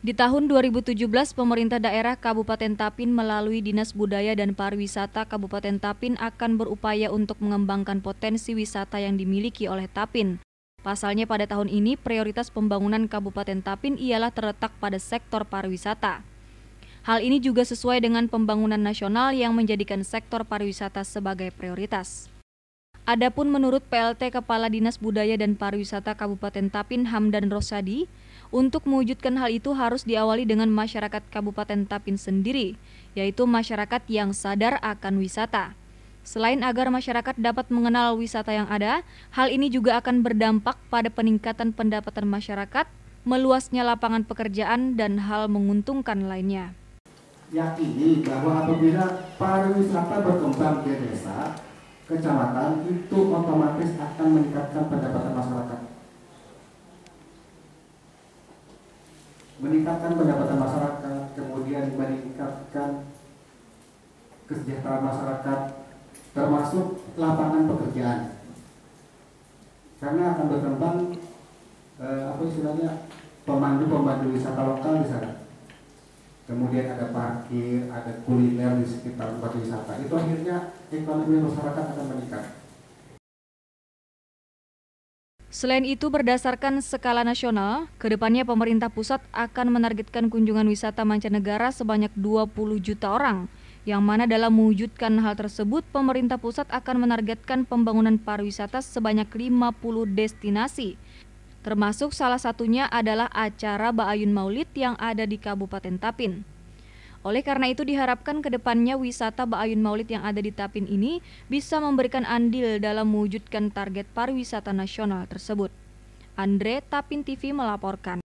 Di tahun 2017, pemerintah daerah Kabupaten Tapin melalui Dinas Budaya dan Pariwisata Kabupaten Tapin akan berupaya untuk mengembangkan potensi wisata yang dimiliki oleh Tapin. Pasalnya pada tahun ini prioritas pembangunan Kabupaten Tapin ialah terletak pada sektor pariwisata. Hal ini juga sesuai dengan pembangunan nasional yang menjadikan sektor pariwisata sebagai prioritas. Adapun menurut PLT Kepala Dinas Budaya dan Pariwisata Kabupaten Tapin Hamdan Rosadi, untuk mewujudkan hal itu harus diawali dengan masyarakat Kabupaten Tapin sendiri, yaitu masyarakat yang sadar akan wisata. Selain agar masyarakat dapat mengenal wisata yang ada, hal ini juga akan berdampak pada peningkatan pendapatan masyarakat, meluasnya lapangan pekerjaan, dan hal menguntungkan lainnya. Yakini bahwa apabila pariwisata berkembang di desa, kecamatan itu otomatis akan meningkatkan pendapatan masyarakat meningkatkan pendapatan masyarakat, kemudian meningkatkan kesejahteraan masyarakat, termasuk lapangan pekerjaan. Karena akan berkembang eh, apa istilahnya pemandu-pemandu wisata lokal di sana. Kemudian ada parkir, ada kuliner di sekitar tempat wisata. Itu akhirnya ekonomi masyarakat akan meningkat. Selain itu, berdasarkan skala nasional, kedepannya pemerintah pusat akan menargetkan kunjungan wisata mancanegara sebanyak 20 juta orang, yang mana dalam mewujudkan hal tersebut, pemerintah pusat akan menargetkan pembangunan pariwisata sebanyak 50 destinasi, termasuk salah satunya adalah acara Baayun Maulid yang ada di Kabupaten Tapin. Oleh karena itu diharapkan kedepannya wisata Baayun Maulid yang ada di Tapin ini bisa memberikan andil dalam mewujudkan target pariwisata nasional tersebut. Andre Tapin TV melaporkan.